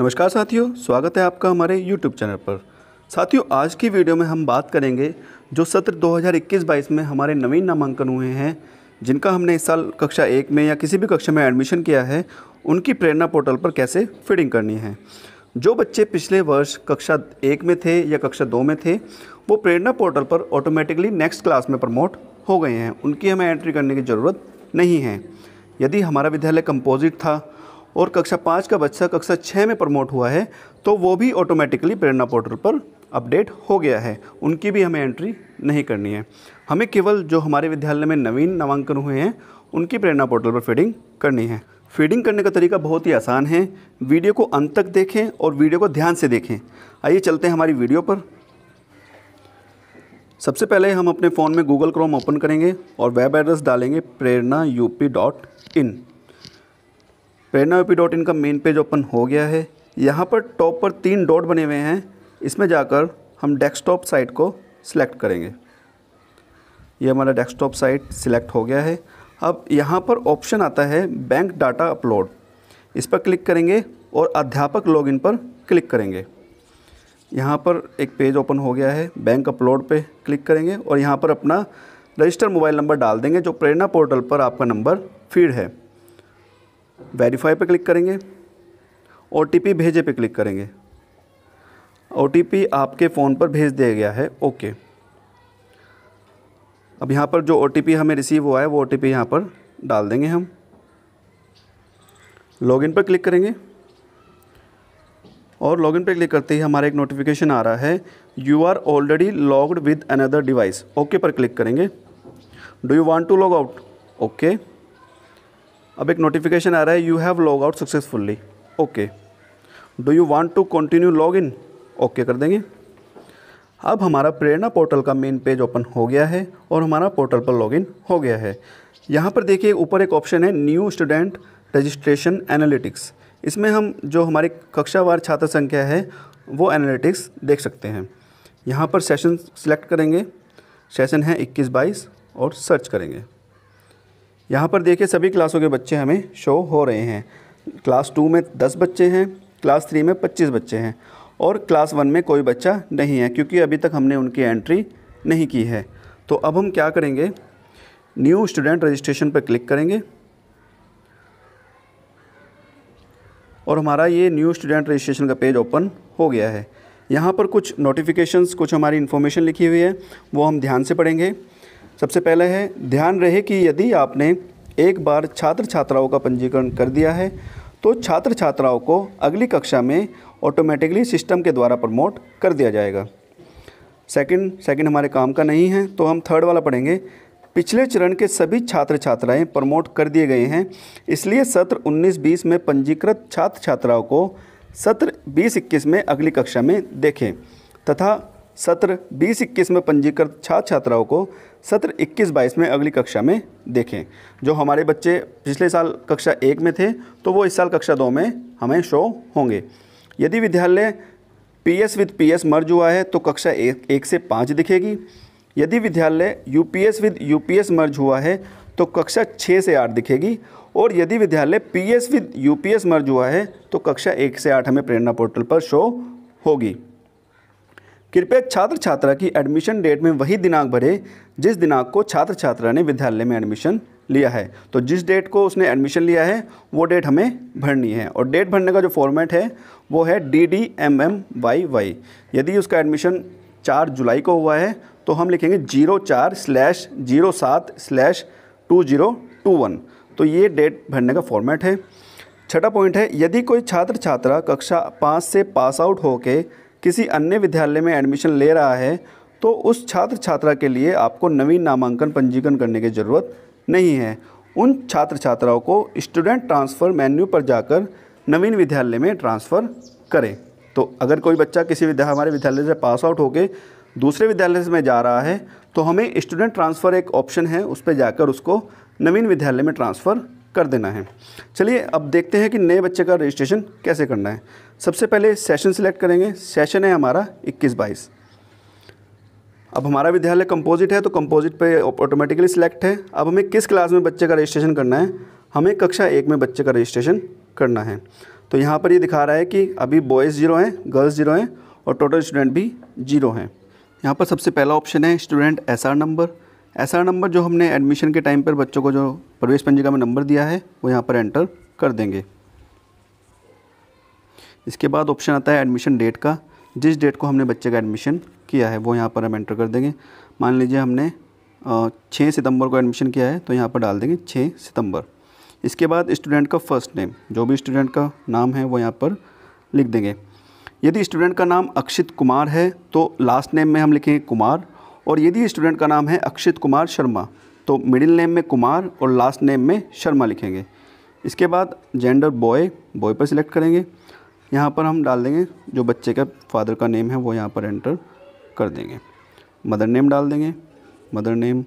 नमस्कार साथियों स्वागत है आपका हमारे YouTube चैनल पर साथियों आज की वीडियो में हम बात करेंगे जो सत्र 2021-22 में हमारे नवीन नामांकन हुए हैं जिनका हमने इस साल कक्षा एक में या किसी भी कक्षा में एडमिशन किया है उनकी प्रेरणा पोर्टल पर कैसे फीडिंग करनी है जो बच्चे पिछले वर्ष कक्षा एक में थे या कक्षा दो में थे वो प्रेरणा पोर्टल पर ऑटोमेटिकली नेक्स्ट क्लास में प्रमोट हो गए हैं उनकी हमें एंट्री करने की ज़रूरत नहीं है यदि हमारा विद्यालय कंपोजिट था और कक्षा पाँच का बच्चा कक्षा छः में प्रमोट हुआ है तो वो भी ऑटोमेटिकली प्रेरणा पोर्टल पर अपडेट हो गया है उनकी भी हमें एंट्री नहीं करनी है हमें केवल जो हमारे विद्यालय में नवीन नामांकन हुए हैं उनकी प्रेरणा पोर्टल पर फीडिंग करनी है फीडिंग करने का तरीका बहुत ही आसान है वीडियो को अंत तक देखें और वीडियो को ध्यान से देखें आइए चलते हैं हमारी वीडियो पर सबसे पहले हम अपने फ़ोन में गूगल क्रोम ओपन करेंगे और वेब एड्रेस डालेंगे Prerna UP dot in Prerna O dot in का मेन पेज ओपन हो गया है यहाँ पर टॉप पर तीन डॉट बने हुए हैं इसमें जाकर हम डेस्कटॉप साइट को सिलेक्ट करेंगे ये हमारा डेस्कटॉप साइट सिलेक्ट हो गया है अब यहाँ पर ऑप्शन आता है बैंक डाटा अपलोड इस पर क्लिक करेंगे और अध्यापक लॉगिन पर क्लिक करेंगे यहाँ पर एक पेज ओपन हो गया है बैंक अपलोड पे क्लिक करेंगे और यहाँ पर अपना रजिस्टर मोबाइल नंबर डाल देंगे जो प्रेरणा पोर्टल पर आपका नंबर फीड है वेरीफाई पर क्लिक करेंगे ओ भेजे पे क्लिक करेंगे ओ आपके फ़ोन पर भेज दिया गया है ओके अब यहाँ पर जो ओ हमें रिसीव हुआ है वो ओ टी यहाँ पर डाल देंगे हम लॉगिन पर क्लिक करेंगे और लॉगिन पर क्लिक करते ही हमारा एक नोटिफिकेशन आ रहा है you are already logged with another device okay पर क्लिक करेंगे do you want to log out okay अब एक नोटिफिकेशन आ रहा है you have log out successfully okay do you want to continue log in okay कर देंगे अब हमारा प्रेरणा पोर्टल का मेन पेज ओपन हो गया है और हमारा पोर्टल पर लॉग हो गया है यहाँ पर देखिए ऊपर एक ऑप्शन है न्यू स्टूडेंट रजिस्ट्रेशन एनालिटिक्स इसमें हम जो हमारी कक्षावार छात्र संख्या है वो एनालिटिक्स देख सकते हैं यहाँ पर सेशन सेलेक्ट करेंगे सेशन है इक्कीस बाईस और सर्च करेंगे यहाँ पर देखिए सभी क्लासों के बच्चे हमें शो हो रहे हैं क्लास टू में दस बच्चे हैं क्लास थ्री में पच्चीस बच्चे हैं और क्लास वन में कोई बच्चा नहीं है क्योंकि अभी तक हमने उनकी एंट्री नहीं की है तो अब हम क्या करेंगे न्यू स्टूडेंट रजिस्ट्रेशन पर क्लिक करेंगे और हमारा ये न्यू स्टूडेंट रजिस्ट्रेशन का पेज ओपन हो गया है यहाँ पर कुछ नोटिफिकेशंस कुछ हमारी इन्फॉर्मेशन लिखी हुई है वो हम ध्यान से पढ़ेंगे सबसे पहले है ध्यान रहे कि यदि आपने एक बार छात्र छात्राओं का पंजीकरण कर दिया है तो छात्र छात्राओं को अगली कक्षा में ऑटोमेटिकली सिस्टम के द्वारा प्रमोट कर दिया जाएगा सेकंड सेकंड हमारे काम का नहीं है तो हम थर्ड वाला पढ़ेंगे पिछले चरण के सभी छात्र छात्राएं प्रमोट कर दिए गए हैं इसलिए सत्र 19-20 में पंजीकृत छात्र छात्राओं को सत्र 20-21 में अगली कक्षा में देखें तथा सत्र बीस इक्कीस में पंजीकृत छात्र छात्राओं को सत्र इक्कीस बाईस में अगली कक्षा में देखें जो हमारे बच्चे पिछले साल कक्षा एक में थे तो वो इस साल कक्षा दो में हमें शो होंगे यदि विद्यालय P S with P S merge हुआ है तो कक्षा एक, एक से पाँच दिखेगी यदि विद्यालय U P S with U P S merge हुआ है तो कक्षा छः से आठ दिखेगी और यदि विद्यालय P S with U P S merge हुआ है तो कक्षा एक से आठ हमें प्रेरणा पोर्टल पर शो होगी कृपया छात्र छात्रा की एडमिशन डेट में वही दिनांक भरें जिस दिनांक को छात्र छात्रा ने विद्यालय में एडमिशन लिया है तो जिस डेट को उसने एडमिशन लिया है वो डेट हमें भरनी है और डेट भरने का जो फॉर्मेट है वो है D D M M Y Y यदि उसका एडमिशन चार जुलाई को हुआ है तो हम लिखेंगे जीरो चार स्लैश जीरो सात slash two zero two one तो ये डेट भरने का फॉर्मेट है छठा पॉइंट है यदि कोई छात्र छात्रा कक्षा पाँच से पास आउट होकर किसी अन्य विद्यालय में एडमिशन ले रहा है तो उस छात्र छात्रा के लिए आपको नवीन नामांकन पंजीकरण करने की ज़रूरत नहीं है उन छात्र छात्राओं को स्टूडेंट ट्रांसफ़र मेन्यू पर जाकर नवीन विद्यालय में ट्रांसफ़र करें तो अगर कोई बच्चा किसी विद्या हमारे विद्यालय से पास आउट होकर दूसरे विद्यालय में जा रहा है तो हमें स्टूडेंट ट्रांसफ़र एक ऑप्शन है उस पर जाकर उसको नवीन विद्यालय में ट्रांसफ़र कर देना है चलिए अब देखते हैं कि नए बच्चे का रजिस्ट्रेशन कैसे करना है सबसे पहले सेशन सिलेक्ट करेंगे सेशन है हमारा इक्कीस बाईस अब हमारा विद्यालय कंपोजिट है तो कंपोजिट पे ऑटोमेटिकली सिलेक्ट है अब हमें किस क्लास में बच्चे का रजिस्ट्रेशन करना है हमें कक्षा एक में बच्चे का रजिस्ट्रेशन करना है तो यहाँ पर ये यह दिखा रहा है कि अभी बॉयज़ जीरो हैं गर्ल्स जीरो हैं और टोटल स्टूडेंट भी जीरो हैं यहाँ पर सबसे पहला ऑप्शन है स्टूडेंट एस नंबर ऐसा नंबर जो हमने एडमिशन के टाइम पर बच्चों को जो प्रवेश पंजिका में नंबर दिया है वो यहाँ पर एंटर कर देंगे इसके बाद ऑप्शन आता है एडमिशन डेट का जिस डेट को हमने बच्चे का एडमिशन किया है वो यहाँ पर हम एंटर कर देंगे मान लीजिए हमने छः सितंबर को एडमिशन किया है तो यहाँ पर डाल देंगे छः सितंबर इसके बाद स्टूडेंट का फर्स्ट नेम जो भी स्टूडेंट का नाम है वो यहाँ पर लिख देंगे यदि स्टूडेंट का नाम अक्षित कुमार है तो लास्ट नेम में हम लिखेंगे कुमार और यदि स्टूडेंट का नाम है अक्षित कुमार शर्मा तो मिडिल नेम में कुमार और लास्ट नेम में शर्मा लिखेंगे इसके बाद जेंडर बॉय बॉय पर सिलेक्ट करेंगे यहाँ पर हम डाल देंगे जो बच्चे का फादर का नेम है वो यहाँ पर एंटर कर देंगे मदर नेम डाल देंगे मदर नेम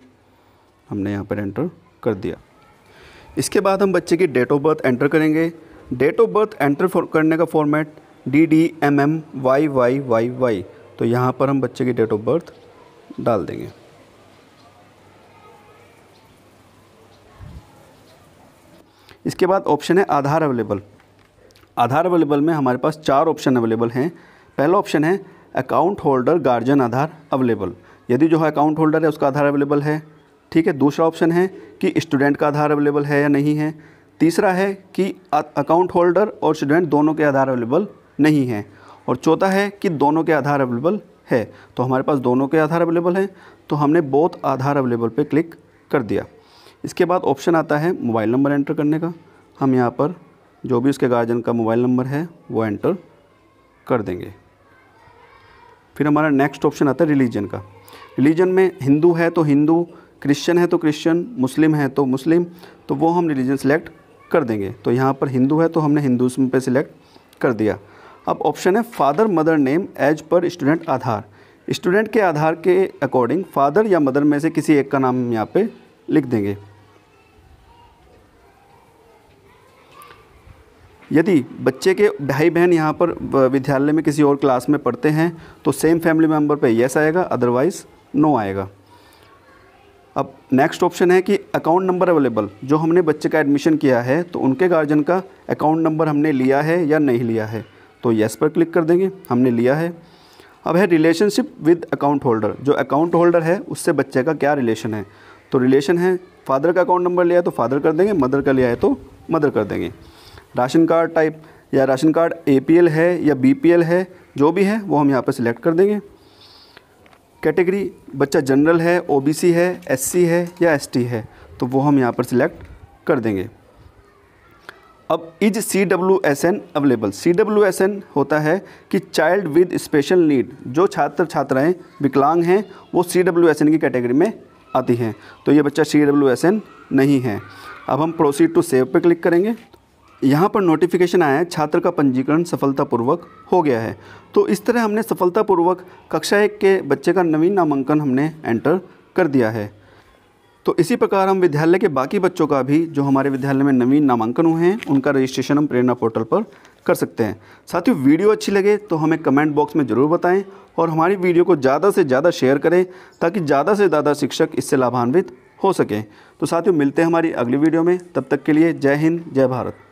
हमने यहाँ पर एंटर कर दिया इसके बाद हम बच्चे की डेट ऑफ बर्थ एंटर करेंगे डेट ऑफ बर्थ एंटर करने का format D D M M Y Y Y Y तो यहाँ पर हम बच्चे की डेट ऑफ बर्थ डाल देंगे इसके बाद ऑप्शन है आधार अवेलेबल आधार अवेलेबल में हमारे पास चार ऑप्शन अवेलेबल हैं पहला ऑप्शन है account holder guardian Aadhaar available यदि जो है अकाउंट होल्डर है उसका आधार अवेलेबल है ठीक है दूसरा ऑप्शन है कि स्टूडेंट का आधार अवेलेबल है या नहीं है तीसरा है कि अकाउंट होल्डर और स्टूडेंट दोनों के आधार अवेलेबल नहीं हैं और चौथा है कि दोनों के आधार अवेलेबल है तो हमारे पास दोनों के आधार अवेलेबल हैं तो हमने बोथ आधार अवेलेबल पे क्लिक कर दिया इसके बाद ऑप्शन आता है मोबाइल नंबर एंटर करने का हम यहाँ पर जो भी उसके गार्जियन का मोबाइल नंबर है वो एंटर कर देंगे फिर हमारा नेक्स्ट ऑप्शन आता है रिलीजन का रिलीजन में हिंदू है तो हिंदू क्रिश्चियन है तो क्रिश्चियन मुस्लिम है तो मुस्लिम तो वो हम रिलीजन सिलेक्ट कर देंगे तो यहाँ पर हिंदू है तो हमने हिंदुज़म पे सिलेक्ट कर दिया अब ऑप्शन है father mother name as per student Aadhaar student के आधार के अकॉर्डिंग फादर या मदर में से किसी एक का नाम हम यहाँ पे लिख देंगे यदि बच्चे के भाई बहन यहाँ पर विद्यालय में किसी और क्लास में पढ़ते हैं तो सेम फैमिली मेम्बर पे येस आएगा अदरवाइज़ नो आएगा अब नेक्स्ट ऑप्शन है कि अकाउंट नंबर अवेलेबल जो हमने बच्चे का एडमिशन किया है तो उनके गार्जियन का अकाउंट नंबर हमने लिया है या नहीं लिया है तो येस पर क्लिक कर देंगे हमने लिया है अब है रिलेशनशिप विद अकाउंट होल्डर जो अकाउंट होल्डर है उससे बच्चे का क्या रिलेशन है तो रिलेशन है फादर का अकाउंट नंबर लिया है तो फादर कर देंगे मदर का लिया है तो मदर कर देंगे राशन कार्ड टाइप या राशन कार्ड ए है या बी है जो भी है वो हम यहाँ पर सिलेक्ट कर देंगे कैटेगरी बच्चा जनरल है ओबीसी है एससी है या एसटी है तो वो हम यहाँ पर सिलेक्ट कर देंगे अब is C W S N available C W S N होता है कि चाइल्ड विद स्पेशल नीड जो छात्र छात्राएं विकलांग हैं वो सी डब्ल्यू एस एन की कैटेगरी में आती हैं तो ये बच्चा सी डब्ल्यू एस एन नहीं है अब हम प्रोसीड टू सेव पर क्लिक करेंगे यहाँ पर नोटिफिकेशन आया है छात्र का पंजीकरण सफलतापूर्वक हो गया है तो इस तरह हमने सफलतापूर्वक कक्षा एक के बच्चे का नवीन नामांकन हमने एंटर कर दिया है तो इसी प्रकार हम विद्यालय के बाकी बच्चों का भी जो हमारे विद्यालय में नवीन नामांकन हुए हैं उनका रजिस्ट्रेशन हम प्रेरणा पोर्टल पर कर सकते हैं साथियों वीडियो अच्छी लगे तो हमें कमेंट बॉक्स में ज़रूर बताएं और हमारी वीडियो को ज़्यादा से ज़्यादा शेयर करें ताकि ज़्यादा से ज़्यादा शिक्षक इससे लाभान्वित हो सकें तो साथियों मिलते हैं हमारी अगली वीडियो में तब तक के लिए जय हिंद जय भारत